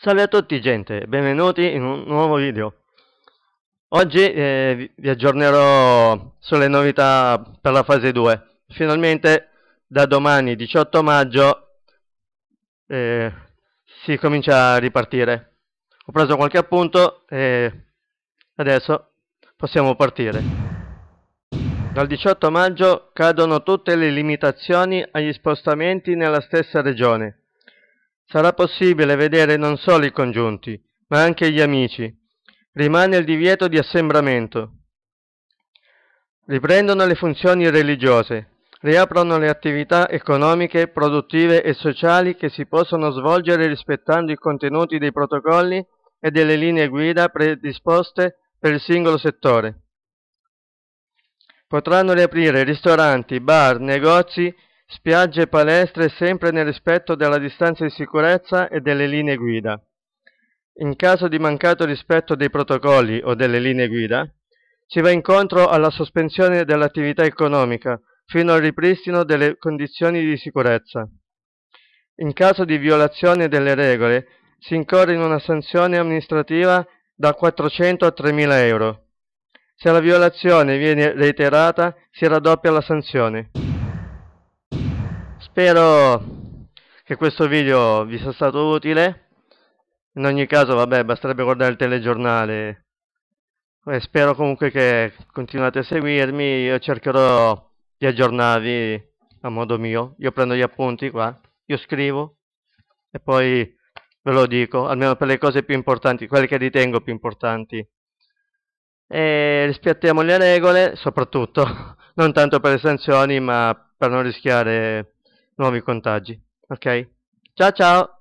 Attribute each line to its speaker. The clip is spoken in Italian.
Speaker 1: Salve a tutti gente, benvenuti in un nuovo video. Oggi eh, vi aggiornerò sulle novità per la fase 2. Finalmente da domani 18 maggio eh, si comincia a ripartire. Ho preso qualche appunto e adesso possiamo partire. Dal 18 maggio cadono tutte le limitazioni agli spostamenti nella stessa regione sarà possibile vedere non solo i congiunti, ma anche gli amici. Rimane il divieto di assembramento. Riprendono le funzioni religiose, riaprono le attività economiche, produttive e sociali che si possono svolgere rispettando i contenuti dei protocolli e delle linee guida predisposte per il singolo settore potranno riaprire ristoranti, bar, negozi spiagge e palestre sempre nel rispetto della distanza di sicurezza e delle linee guida. In caso di mancato rispetto dei protocolli o delle linee guida, si va incontro alla sospensione dell'attività economica fino al ripristino delle condizioni di sicurezza. In caso di violazione delle regole, si incorre in una sanzione amministrativa da 400 a 3.000 euro. Se la violazione viene reiterata, si raddoppia la sanzione. Spero che questo video vi sia stato utile. In ogni caso, vabbè, basterebbe guardare il telegiornale. E spero comunque che continuate a seguirmi. Io cercherò di aggiornarvi a modo mio. Io prendo gli appunti qua, io scrivo e poi ve lo dico, almeno per le cose più importanti, quelle che ritengo più importanti. E rispettiamo le regole, soprattutto, non tanto per le sanzioni, ma per non rischiare nuovi contagi. Ok? Ciao ciao!